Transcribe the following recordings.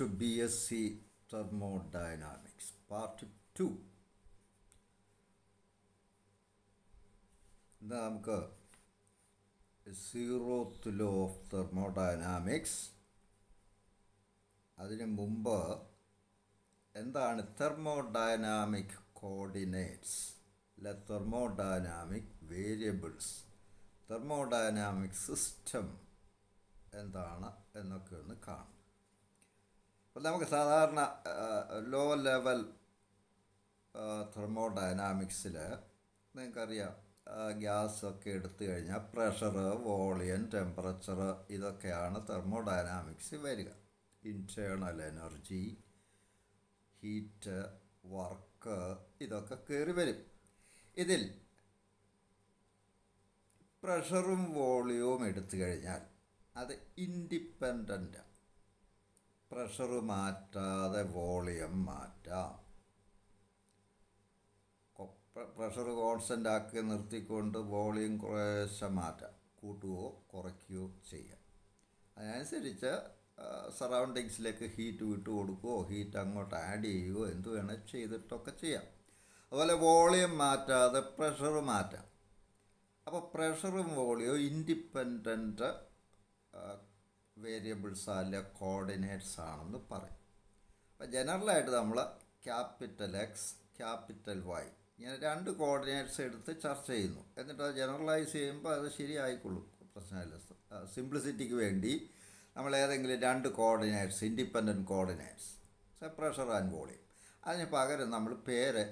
to BSc Thermodynamics, Part 2. ഇന്ന് നമുക്ക് zeroth law of thermodynamics അതിനു മുമ്പ് എന്താണ് തെർമോഡൈനാമിക് കോർഡിനേറ്റ്സ് അല്ല തെർമോഡൈനാമിക് വേരിയബിൾസ് തെർമോഡൈനാമിക് സിസ്റ്റം എന്താണ് എന്നൊക്കെ ഒന്ന് കാണും അപ്പോൾ നമുക്ക് സാധാരണ ലോ ലെവൽ തെർമോഡൈനാമിക്സിൽ നിങ്ങൾക്കറിയാം ഗ്യാസൊക്കെ എടുത്തു കഴിഞ്ഞാൽ പ്രഷർ വോളിയം ടെമ്പറേച്ചർ ഇതൊക്കെയാണ് തെർമോഡൈനാമിക്സ് വരിക ഇൻറ്റേണൽ എനർജി ഹീറ്റ് വർക്ക് ഇതൊക്കെ കയറി വരും ഇതിൽ പ്രഷറും വോളിയവും എടുത്തു കഴിഞ്ഞാൽ അത് ഇൻഡിപെൻഡൻ്റ് പ്രഷർ മാറ്റാതെ വോളിയം മാറ്റാം പ്രഷർ കോൺസ്റ്റൻ്റ് ആക്കി നിർത്തിക്കൊണ്ട് വോളിയം കുറേശ്ശെ മാറ്റാം കൂട്ടുകയോ കുറയ്ക്കുകയോ ചെയ്യാം അതിനനുസരിച്ച് സറൗണ്ടിങ്സിലേക്ക് ഹീറ്റ് വിട്ട് കൊടുക്കുകയോ ഹീറ്റ് അങ്ങോട്ട് ആഡ് ചെയ്യുകയോ എന്ത് വേണേൽ ചെയ്തിട്ടൊക്കെ ചെയ്യാം അതുപോലെ വോളിയം മാറ്റാതെ പ്രഷർ മാറ്റാം അപ്പോൾ പ്രഷറും വോളിയോ ഇൻഡിപെൻഡൻറ്റ് വേരിയബിൾസ് അല്ല കോർഡിനേറ്റ്സ് ആണെന്ന് പറയും അപ്പോൾ ജനറലായിട്ട് നമ്മൾ ക്യാപിറ്റൽ എക്സ് ക്യാപിറ്റൽ വൈ ഇങ്ങനെ രണ്ട് കോർഡിനേറ്റ്സ് എടുത്ത് ചർച്ച ചെയ്യുന്നു എന്നിട്ട് അത് ജനറലൈസ് ചെയ്യുമ്പോൾ അത് ശരിയായിക്കൊള്ളും പ്രശ്നമില്ല സിംപ്ലിസിറ്റിക്ക് വേണ്ടി നമ്മൾ ഏതെങ്കിലും രണ്ട് coordinates independent coordinates separation and volume അതിന് പകരം നമ്മൾ പേര്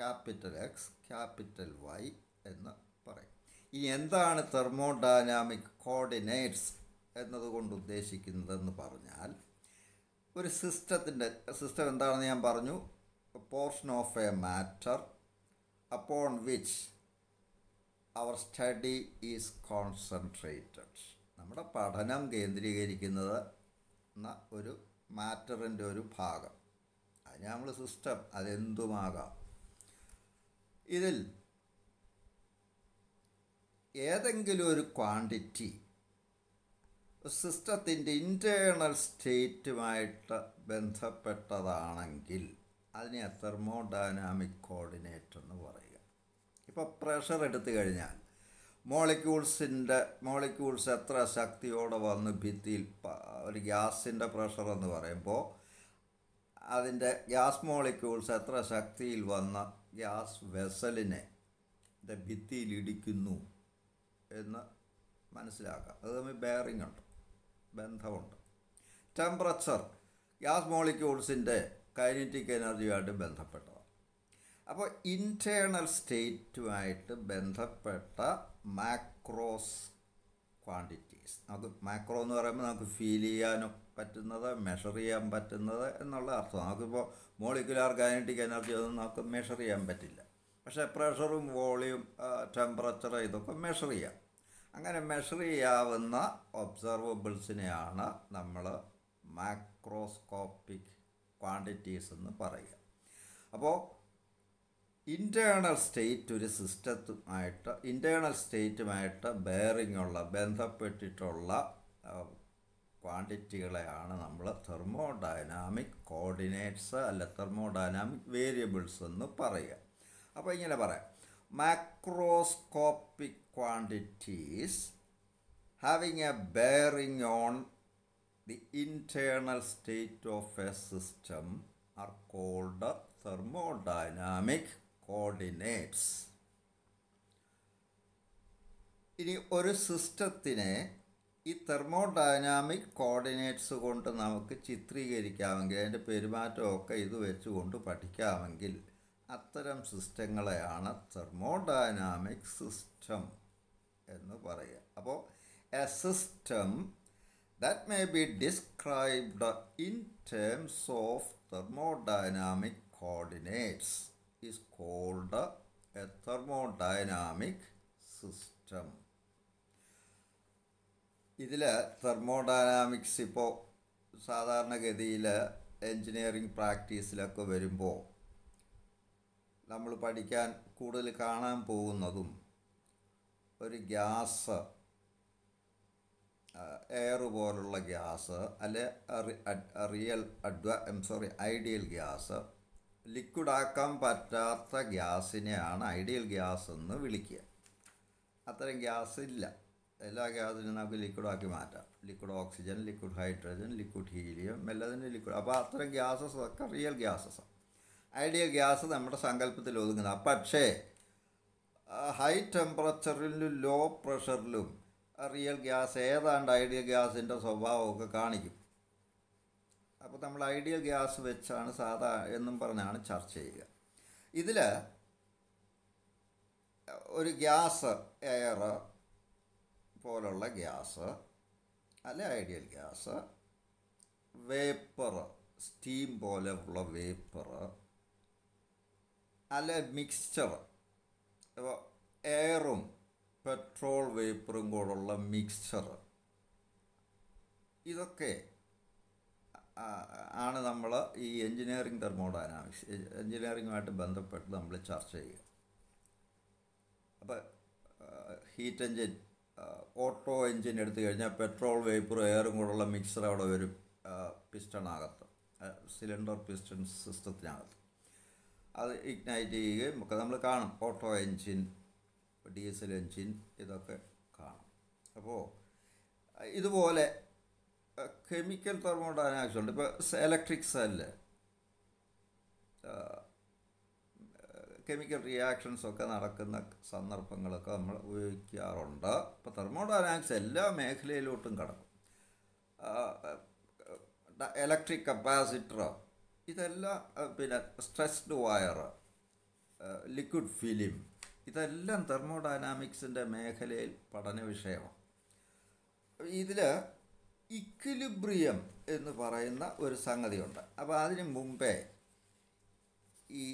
ക്യാപിറ്റൽ എക്സ് ക്യാപിറ്റൽ വൈ എന്ന് പറയും ഇനി എന്താണ് തെർമോഡൈനാമിക് കോർഡിനേറ്റ്സ് എന്നതുകൊണ്ട് ഉദ്ദേശിക്കുന്നതെന്ന് പറഞ്ഞാൽ ഒരു സിസ്റ്റത്തിൻ്റെ സിസ്റ്റം എന്താണെന്ന് ഞാൻ പറഞ്ഞു portion of a matter upon which our study is concentrated നമ്മുടെ പഠനം കേന്ദ്രീകരിക്കുന്നത് എന്ന ഒരു മാറ്ററിൻ്റെ ഒരു ഭാഗം അതിന് നമ്മൾ സിസ്റ്റം അതെന്തുമാകാം ഇതിൽ ഏതെങ്കിലും ഒരു ക്വാണ്ടിറ്റി സിസ്റ്റത്തിൻ്റെ ഇൻറ്റേണൽ സ്റ്റേറ്റുമായിട്ട് ബന്ധപ്പെട്ടതാണെങ്കിൽ അതിനെ തെർമോഡൈനാമിക് കോർഡിനേറ്റർ എന്ന് പറയുക ഇപ്പോൾ പ്രഷർ എടുത്തു കഴിഞ്ഞാൽ മോളിക്യൂൾസിൻ്റെ മോളിക്യൂൾസ് എത്ര ശക്തിയോടെ വന്ന് ഭിത്തിയിൽ ഒരു ഗ്യാസിൻ്റെ പ്രഷർ എന്ന് പറയുമ്പോൾ അതിൻ്റെ ഗ്യാസ് മോളിക്യൂൾസ് എത്ര ശക്തിയിൽ വന്ന ഗ്യാസ് വെസലിനെ ഭിത്തിയിൽ ഇടിക്കുന്നു എന്ന് മനസ്സിലാക്കാം അത് തമ്മിൽ ബെയറിംഗ് ഉണ്ട് ബന്ധമുണ്ട് ടെമ്പറേച്ചർ ഗ്യാസ് മോളിക്യൂൾസിൻ്റെ കൈനറ്റിക് എനർജിയുമായിട്ട് ബന്ധപ്പെട്ടതാണ് അപ്പോൾ ഇൻറ്റേണൽ സ്റ്റേറ്റുമായിട്ട് ബന്ധപ്പെട്ട മാക്രോസ് ക്വാണ്ടിറ്റീസ് നമുക്ക് മാക്രോ എന്ന് പറയുമ്പോൾ നമുക്ക് ഫീൽ ചെയ്യാനും പറ്റുന്നത് മെഷർ ചെയ്യാൻ പറ്റുന്നത് എന്നുള്ള അർത്ഥം നമുക്കിപ്പോൾ മോളിക്കുലാർ കൈനറ്റിക് എനർജി ഒന്നും നമുക്ക് മെഷർ ചെയ്യാൻ പറ്റില്ല പക്ഷേ പ്രഷറും വോളിയും ടെമ്പറേച്ചർ ഇതൊക്കെ മെഷർ ചെയ്യാം അങ്ങനെ മെഷർ ചെയ്യാവുന്ന ഒബ്സർവബിൾസിനെയാണ് നമ്മൾ മാക്രോസ്കോപ്പിക് ക്വാണ്ടിറ്റീസ് എന്ന് പറയുക അപ്പോൾ ഇൻറ്റേണൽ സ്റ്റേറ്റ് ഒരു സിസ്റ്റത്തുമായിട്ട് ഇൻറ്റേണൽ സ്റ്റേറ്റുമായിട്ട് ബെയറിംഗ് ഉള്ള ബന്ധപ്പെട്ടിട്ടുള്ള ക്വാണ്ടിറ്റികളെയാണ് നമ്മൾ തെർമോ ഡൈനാമിക് കോർഡിനേറ്റ്സ് അല്ല തെർമോ ഡൈനാമിക് വേരിയബിൾസ് എന്ന് പറയുക അപ്പോൾ ഇങ്ങനെ പറയാം macroscopic quantities having a bearing on the internal state of a system are called thermodynamic coordinates. ഇനി ഒരു സിസ്റ്റത്തിനെ ഈ തെർമോഡൈനാമിക് കോർഡിനേറ്റ്സ് കൊണ്ട് നമുക്ക് ചിത്രീകരിക്കാമെങ്കിൽ അതിൻ്റെ പെരുമാറ്റമൊക്കെ ഇത് വെച്ചുകൊണ്ട് പഠിക്കാമെങ്കിൽ അത്തരം സിസ്റ്റങ്ങളെയാണ് തെർമോഡൈനാമിക് സിസ്റ്റം എന്ന് പറയുക അപ്പോൾ a system that may be described in terms of thermodynamic coordinates is called a thermodynamic system. ഇതിൽ തെർമോഡൈനാമിക്സ് ഇപ്പോൾ സാധാരണഗതിയിൽ എഞ്ചിനീയറിംഗ് പ്രാക്ടീസിലൊക്കെ വരുമ്പോൾ നമ്മൾ പഠിക്കാൻ കൂടുതൽ കാണാൻ പോകുന്നതും ഒരു ഗ്യാസ് എയർ പോലുള്ള ഗ്യാസ് അല്ലെ real um sorry ideal gas ലിക്വിഡാക്കാൻ പറ്റാത്ത ഗ്യാസിനെയാണ് ഐഡിയൽ ഗ്യാസ് എന്ന് വിളിക്കുക അത്തരം ഗ്യാസ് ഇല്ല എല്ലാ ഗ്യാസിനും നമുക്ക് ലിക്വിഡാക്കി മാറ്റാം liquid oxygen liquid hydrogen liquid helium എല്ലാത്തിനും ലിക്വിഡ് അപ്പോൾ അത്തരം ഗ്യാസസ് ഒക്കെ റിയൽ ഗ്യാസസാണ് ഐഡിയ ഗ്യാസ് നമ്മുടെ സങ്കല്പത്തിൽ ഒതുങ്ങുന്നത് പക്ഷേ ഹൈ ടെമ്പറേച്ചറിലും ലോ പ്രഷറിലും റിയൽ ഗ്യാസ് ഏതാണ്ട് ഐഡിയൽ ഗ്യാസിൻ്റെ സ്വഭാവമൊക്കെ കാണിക്കും അപ്പോൾ നമ്മൾ ഐഡിയൽ ഗ്യാസ് വെച്ചാണ് സാധാ എന്നും പറഞ്ഞാണ് ചർച്ച ചെയ്യുക ഇതിൽ ഒരു ഗ്യാസ് എയർ പോലുള്ള ഗ്യാസ് അല്ലെ ഐഡിയൽ ഗ്യാസ് വേപ്പർ സ്റ്റീം പോലെ ഉള്ള വേപ്പർ അല്ല മിക്സ്ചർ അപ്പോൾ എയറും പെട്രോൾ വേപ്പറും കൂടുള്ള മിക്സ്ചർ ഇതൊക്കെ ആണ് നമ്മൾ ഈ എഞ്ചിനീയറിംഗ് തെർമോഡൈനാമിക്സ് എൻജിനീയറിങ്ങുമായിട്ട് ബന്ധപ്പെട്ട് നമ്മൾ ചർച്ച ചെയ്യുക അപ്പോൾ ഹീറ്റ് എൻജിൻ ഓട്ടോ എൻജിൻ എടുത്തു കഴിഞ്ഞാൽ പെട്രോൾ വേപ്പറും എയറും കൂടുള്ള മിക്സർ അവിടെ വരും പിസ്റ്റണകത്ത് സിലിണ്ടർ പിസ്റ്റൺ സിസ്റ്റത്തിനകത്ത് അത് ഇഗ്നൈറ്റ് ചെയ്യുകയും ഒക്കെ നമ്മൾ കാണും ഓട്ടോ എൻജിൻ ഡീസൽ എൻജിൻ ഇതൊക്കെ കാണും അപ്പോൾ ഇതുപോലെ കെമിക്കൽ തെർമോഡൈനാമിക്സ് ഉണ്ട് ഇപ്പോൾ ഇലക്ട്രിക് സെല്ല് കെമിക്കൽ റിയാക്ഷൻസ് ഒക്കെ നടക്കുന്ന സന്ദർഭങ്ങളൊക്കെ നമ്മൾ ഉപയോഗിക്കാറുണ്ട് ഇപ്പോൾ തെർമോഡൈനാമിക്സ് എല്ലാ മേഖലയിലോട്ടും കടക്കും ഇലക്ട്രിക് കപ്പാസിറ്ററോ ഇതെല്ലാം പിന്നെ സ്ട്രെസ്ഡ് വയർ ലിക്വിഡ് ഫിലിം ഇതെല്ലാം തെർമോഡൈനാമിക്സിൻ്റെ മേഖലയിൽ പഠന വിഷയമാണ് ഇതിൽ ഇക്വിലിബ്രിയം എന്ന് പറയുന്ന ഒരു സംഗതിയുണ്ട് അപ്പോൾ അതിന് മുമ്പേ ഈ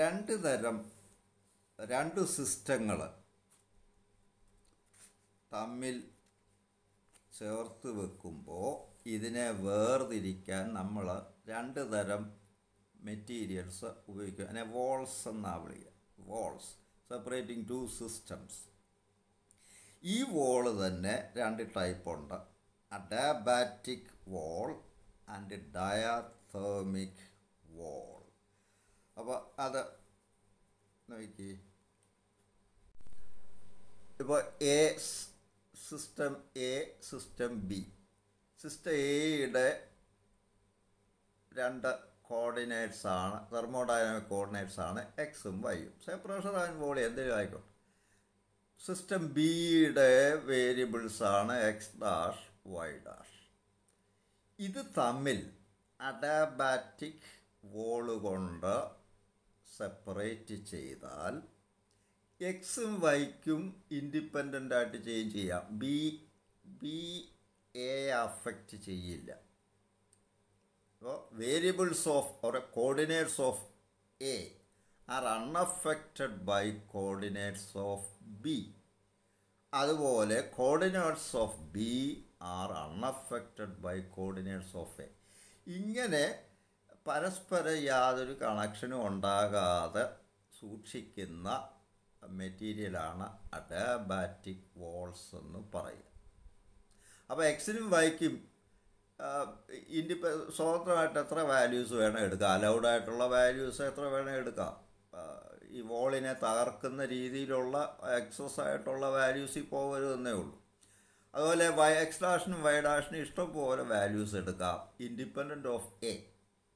രണ്ട് തരം രണ്ട് സിസ്റ്റങ്ങൾ തമ്മിൽ ചേർത്ത് വെക്കുമ്പോൾ ഇതിനെ വേർതിരിക്കാൻ നമ്മൾ രണ്ട് തരം മെറ്റീരിയൽസ് ഉപയോഗിക്കുക അതിനെ വോൾസ് എന്നാണ് വിളിക്കുക വോൾസ് സെപ്പറേറ്റിംഗ് ടു സിസ്റ്റംസ് ഈ വോൾ തന്നെ രണ്ട് ടൈപ്പ് ഉണ്ട് adiabatic wall and diathermic wall അപ്പോൾ അത് നോക്കി ഇപ്പോൾ A system A system B system എയുടെ രണ്ട് കോർഡിനേറ്റ്സ് ആണ് തെർമോഡൈനാമിക് ആണ് എക്സും വൈയും സേ പ്രഷർ ആൻഡ് വോളി എന്തെങ്കിലും ആയിക്കോട്ടെ സിസ്റ്റം ബിയുടെ ആണ് എക്സ് ഡാഷ് വൈ ഡാഷ് ഇത് തമ്മിൽ അഡാബാറ്റിക് വോളുകൊണ്ട് കൊണ്ട് സെപ്പറേറ്റ് ചെയ്താൽ എക്സും വൈക്കും ഇൻഡിപെൻഡൻ്റ് ആയിട്ട് ചെയ്യുകയും ചെയ്യാം ബി ബി എ അഫക്റ്റ് ചെയ്യില്ല variables of or coordinates of A are unaffected by coordinates of B അതുപോലെ coordinates of B are unaffected by coordinates of A ഇങ്ങനെ പരസ്പര യാതൊരു കണക്ഷനും ഉണ്ടാകാതെ സൂക്ഷിക്കുന്ന മെറ്റീരിയലാണ് അഡാബാറ്റിക് വോൾസ് എന്ന് പറയുക അപ്പോൾ എക്സിനും വൈക്കും ഇൻഡിപെ സ്വതന്ത്രമായിട്ട് എത്ര വാല്യൂസ് വേണം എടുക്കാം അലൗഡ് ആയിട്ടുള്ള വാല്യൂസ് എത്ര വേണം എടുക്കാം ഈ വോളിനെ തകർക്കുന്ന രീതിയിലുള്ള എക്സസ് ആയിട്ടുള്ള വാല്യൂസിൽ പോകരുതെന്നേ ഉള്ളൂ അതുപോലെ വൈ എക്സ് ഡാഷനും വൈ ഇഷ്ടം ഇഷ്ടംപോലെ വാല്യൂസ് എടുക്കാം ഇൻഡിപെൻഡൻറ്റ് ഓഫ് എ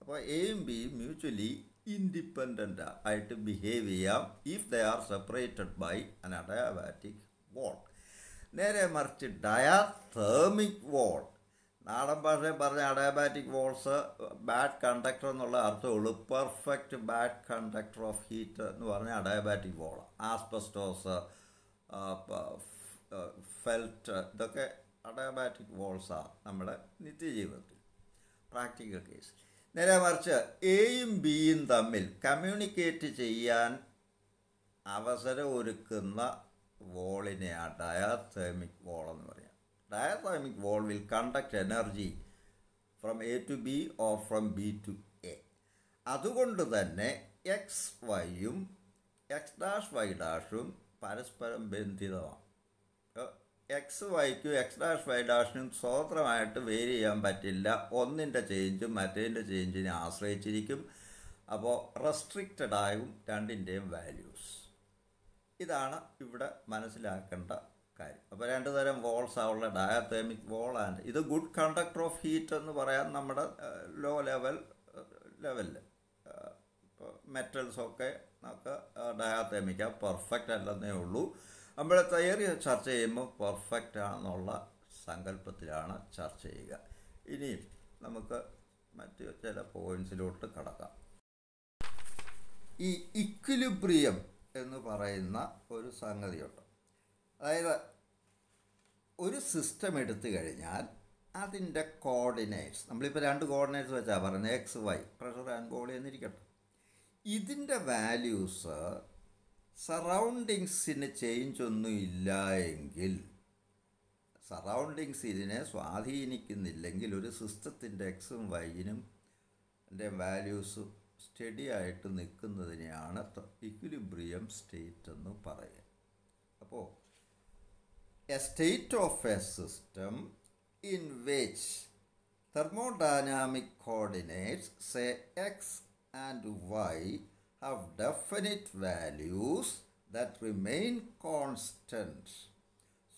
അപ്പോൾ എയും ബി മ്യൂച്വലി ഇൻഡിപെൻഡൻ്റ് ആയിട്ട് ബിഹേവ് ചെയ്യാം if they are separated by an adiabatic wall നേരെ മറിച്ച് ഡയാ തേമിക് വോൾ നാടൻ ഭാഷയിൽ പറഞ്ഞ അഡയബാറ്റിക് വോൾസ് ബാഡ് കണ്ടക്ടർ എന്നുള്ള അർത്ഥമുള്ളൂ perfect bad conductor of heat എന്ന് പറഞ്ഞ അഡയബാറ്റിക് വോൾ ആസ്പെസ്റ്റോസ് ഫെൽറ്റ് ഇതൊക്കെ അഡയബാറ്റിക് വോൾസാണ് നമ്മുടെ നിത്യജീവിതത്തിൽ പ്രാക്ടിക്കൽ കേസ് നേരെ മറിച്ച് എയും ബിയും തമ്മിൽ കമ്മ്യൂണിക്കേറ്റ് ചെയ്യാൻ അവസരം ഒരുക്കുന്ന വോളിനെയാണ് ഡയാതേമിക് വോൾ എന്ന് പറയുന്നത് diathermic wall will conduct energy from A to B or from B to A അതുകൊണ്ട് തന്നെ എക്സ് വൈയും എക്സ് ഡാഷ് വൈ ഡാഷും പരസ്പരം ബന്ധിതമാണ് എക്സ് വൈക്കും എക്സ് ഡാഷ് വൈ ഡാഷിനും സ്വതന്ത്രമായിട്ട് വേരി ചെയ്യാൻ പറ്റില്ല ഒന്നിൻ്റെ ചേഞ്ചും മറ്റേതിൻ്റെ ചേഞ്ചിനെ ആശ്രയിച്ചിരിക്കും അപ്പോൾ റെസ്ട്രിക്റ്റഡ് ആയും രണ്ടിൻ്റെയും വാല്യൂസ് ഇതാണ് ഇവിടെ മനസ്സിലാക്കേണ്ട കാര്യം അപ്പോൾ രണ്ട് തരം വോൾസ് ഉള്ള ഡയത്തേമിക് വോൾ ആൻഡ് ഇത് ഗുഡ് കണ്ടക്ടർ ഓഫ് ഹീറ്റ് എന്ന് പറയാൻ നമ്മുടെ ലോ ലെവൽ ലെവലിൽ ഇപ്പോൾ മെറ്റൽസൊക്കെ നമുക്ക് ഡയാത്തേമിക്ക പെർഫെക്റ്റ് അല്ലെന്നേ ഉള്ളൂ നമ്മളെ തയ്യറി ചർച്ച ചെയ്യുമ്പോൾ പെർഫെക്റ്റ് ആണെന്നുള്ള സങ്കല്പത്തിലാണ് ചർച്ച ചെയ്യുക ഇനിയും നമുക്ക് മറ്റ് ചില പോയിന്റ്സിലോട്ട് കടക്കാം ഈ ഇക്വിലിബ്രിയം എന്ന് പറയുന്ന ഒരു സംഗതിയുണ്ട് അതായത് ഒരു സിസ്റ്റം എടുത്തു കഴിഞ്ഞാൽ അതിൻ്റെ കോർഡിനേറ്റ്സ് നമ്മളിപ്പോൾ രണ്ട് കോർഡിനേറ്റ്സ് വെച്ചാൽ പറഞ്ഞത് എക്സ് വൈ പ്രഷർ ആൻഡ് ബോളി എന്നിരിക്കട്ടെ ഇതിൻ്റെ വാല്യൂസ് സറൗണ്ടിങ്സിന് ചേഞ്ച് ഒന്നും ഇല്ല എങ്കിൽ സറൗണ്ടിങ്സ് ഇതിനെ സ്വാധീനിക്കുന്നില്ലെങ്കിൽ ഒരു സിസ്റ്റത്തിൻ്റെ എക്സും വൈനും എൻ്റെ വാല്യൂസ് സ്റ്റഡി ആയിട്ട് നിൽക്കുന്നതിനെയാണ് ഇക്വിലിബ്രിയം സ്റ്റേറ്റ് എന്ന് പറയുക അപ്പോൾ a state of a system in which thermodynamic coordinates say x and y have definite values that remain constant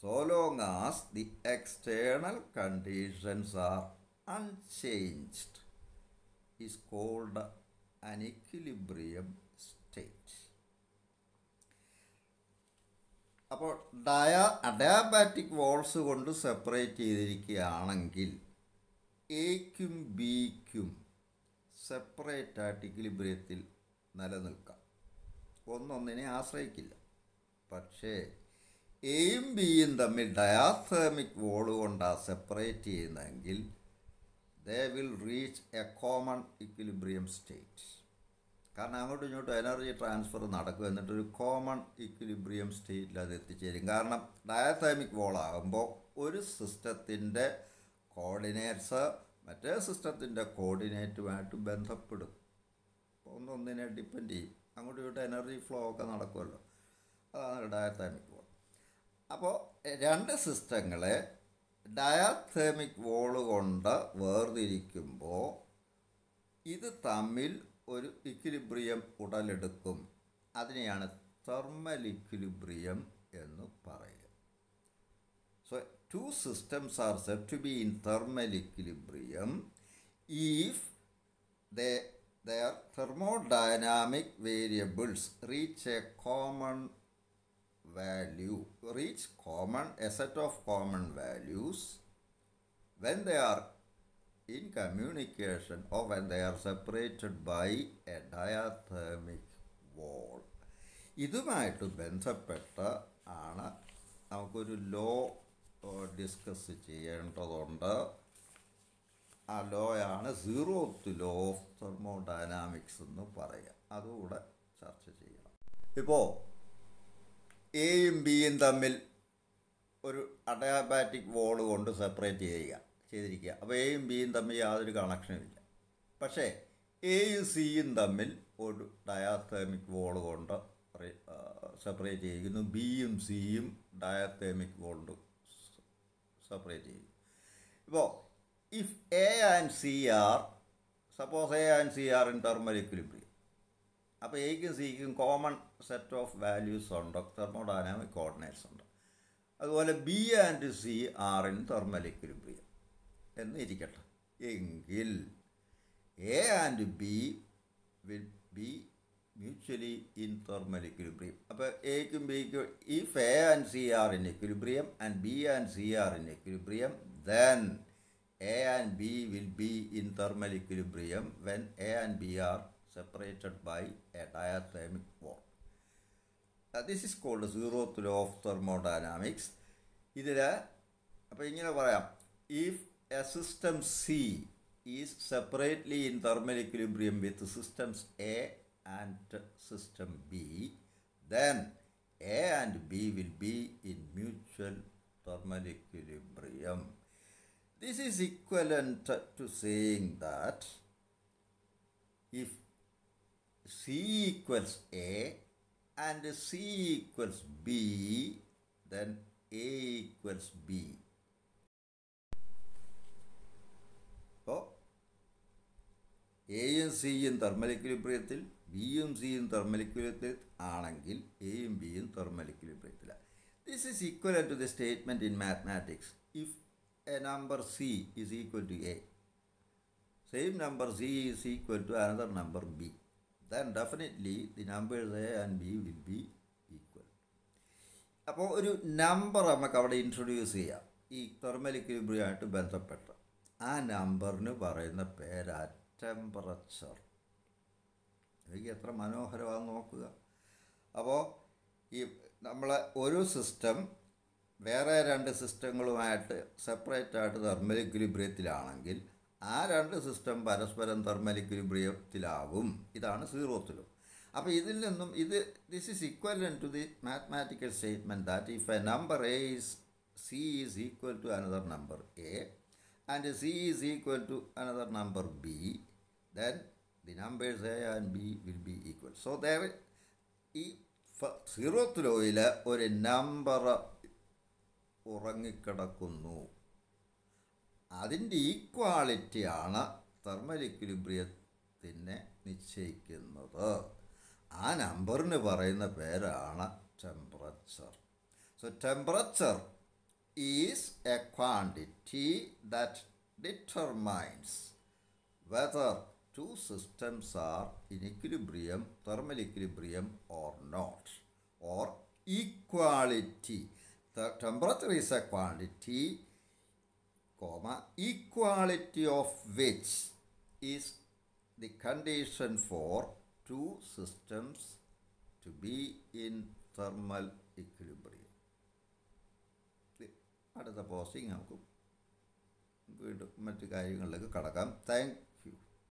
so long as the external conditions are unchanged is called an equilibrium അപ്പോൾ ഡയ adiabatic walls കൊണ്ട് separate ചെയ്തിരിക്കുകയാണെങ്കിൽ എക്കും ബിക്കും separate ആയിട്ട് ഇക്വിലിബ്രിയത്തിൽ നിലനിൽക്കാം ഒന്നൊന്നിനെ ആശ്രയിക്കില്ല പക്ഷേ എയും ബിയും തമ്മിൽ ഡയാസ്തേമിക് വോൾ കൊണ്ടാണ് സെപ്പറേറ്റ് ചെയ്യുന്നതെങ്കിൽ they will reach a common equilibrium state കാരണം അങ്ങോട്ടും ഇങ്ങോട്ടും എനർജി ട്രാൻസ്ഫർ നടക്കും എന്നിട്ടൊരു കോമൺ ഇക്വിലിബ്രിയം സ്റ്റേറ്റിൽ അത് എത്തിച്ചേരും കാരണം ഡയത്തൈമിക് വോളാകുമ്പോൾ ഒരു സിസ്റ്റത്തിൻ്റെ കോർഡിനേറ്റ്സ് മറ്റേ സിസ്റ്റത്തിൻ്റെ കോർഡിനേറ്റുമായിട്ട് ബന്ധപ്പെടും ഒന്നൊന്നിനെ ഡിപ്പെൻഡ് ചെയ്യും അങ്ങോട്ടും ഇങ്ങോട്ടും എനർജി ഫ്ലോ ഒക്കെ നടക്കുമല്ലോ അതാണ് ഡയത്തൈമിക് വോൾ അപ്പോൾ രണ്ട് സിസ്റ്റങ്ങളെ ഡയാത്തേമിക് വോള് കൊണ്ട് വേർതിരിക്കുമ്പോൾ ഇത് തമ്മിൽ ഒരു ഇക്വിലിബ്രിയം ഉടലെടുക്കും അതിനെയാണ് തെർമൽ ഇക്വിലിബ്രിയം എന്ന് പറയുക so two systems are said to be in thermal equilibrium if they their thermodynamic variables reach a common value reach common a set of common values when they are in communication or when they are separated by a diathermic wall. ഇതുമായിട്ട് ബന്ധപ്പെട്ട ആണ് നമുക്കൊരു law discuss ചെയ്യേണ്ടതുണ്ട് ആ ലോയാണ് zeroth law of thermodynamics എന്ന് പറയുക അതുകൂടെ ചർച്ച ചെയ്യണം ഇപ്പോൾ എയും ബിയും തമ്മിൽ ഒരു അഡയാബാറ്റിക് വോൾ കൊണ്ട് സെപ്പറേറ്റ് ചെയ്യുക ചെയ്തിരിക്കുക അപ്പോൾ എയും ബിയും തമ്മിൽ യാതൊരു കണക്ഷനും ഇല്ല പക്ഷേ എയും സിയും തമ്മിൽ ഒരു ഡയാത്തേമിക് വോൾ കൊണ്ട് സെപ്പറേറ്റ് ചെയ്യുന്നു ബിയും സിയും ഡയാത്തേമിക് വോൾഡ് സെപ്പറേറ്റ് ചെയ്യും ഇപ്പോൾ if A and C are suppose A and C are in thermal equilibrium അപ്പോൾ എയ്ക്കും സിക്കും കോമൺ സെറ്റ് ഓഫ് വാല്യൂസ് ഉണ്ട് തെർമോഡൈനാമിക് കോർഡിനേറ്റ്സ് ഉണ്ട് അതുപോലെ B and C are in thermal equilibrium എന്ന് ഇരിക്കട്ടെ എങ്കിൽ A and B will be mutually in informal equilibrium അപ്പോൾ എക്കും ബിക്കും if A and C are in equilibrium and B and C are in equilibrium then A and B will B in thermal equilibrium when A and B are separated by a diathermic wall this is called zero law of thermodynamics ഇതിൽ അപ്പോൾ ഇങ്ങനെ പറയാം if a system C is separately in thermal equilibrium with systems A and system B, then A and B will be in mutual thermal equilibrium. This is equivalent to saying that if C equals A and C equals B, then A equals B എയും സിയും thermal എക്വിലിബ്രിയത്തിൽ ബിയും സിയും thermal ആണെങ്കിൽ എയും ബിയും thermal this is equal to the statement in mathematics if a number C is equal to a same number C is equal to another number B then definitely the numbers A and B will be equal അപ്പോൾ ഒരു number നമുക്ക് അവിടെ introduce ചെയ്യാം ഈ thermal ഇക്വിലിബ്രിയമായിട്ട് ബന്ധപ്പെട്ട ആ നമ്പറിന് പറയുന്ന പേരാ ടെമ്പറേച്ചർ എനിക്ക് എത്ര മനോഹരമാണെന്ന് നോക്കുക അപ്പോൾ ഈ നമ്മൾ ഒരു സിസ്റ്റം വേറെ രണ്ട് സിസ്റ്റങ്ങളുമായിട്ട് സെപ്പറേറ്റ് ആയിട്ട് തെർമലിക്വിലിബ്രിയത്തിലാണെങ്കിൽ ആ രണ്ട് സിസ്റ്റം പരസ്പരം തെർമൽ ഇതാണ് സീറോത്തിലും അപ്പോൾ ഇതിൽ നിന്നും ഇത് this is equal to the mathematical statement that if a number A is C is equal to another number A and C is equal to another number B then the numbers A and B will be equal. So there ഈ സീറോത്ത് ലോയിൽ ഒരു number ഉറങ്ങിക്കിടക്കുന്നു അതിൻ്റെ ഈക്വാളിറ്റിയാണ് thermal ഇക്വിലിബ്രിയത്തിനെ നിശ്ചയിക്കുന്നത് ആ നമ്പറിന് പറയുന്ന പേരാണ് temperature so temperature is a quantity that determines whether two systems are in equilibrium, thermal equilibrium or not, or equality. The temperature is a quantity, comma, equality of which is the condition for two systems to be in thermal equilibrium. അടുത്ത posting നമുക്ക് വീണ്ടും മറ്റു കാര്യങ്ങളിലേക്ക് കടക്കാം thank